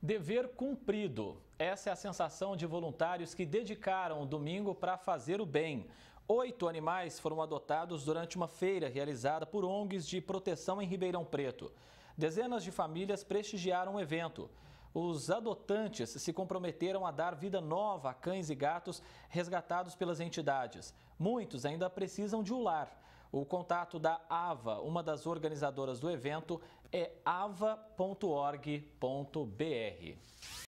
Dever cumprido. Essa é a sensação de voluntários que dedicaram o domingo para fazer o bem. Oito animais foram adotados durante uma feira realizada por ONGs de proteção em Ribeirão Preto. Dezenas de famílias prestigiaram o evento. Os adotantes se comprometeram a dar vida nova a cães e gatos resgatados pelas entidades. Muitos ainda precisam de um lar. O contato da AVA, uma das organizadoras do evento, é ava.org.br.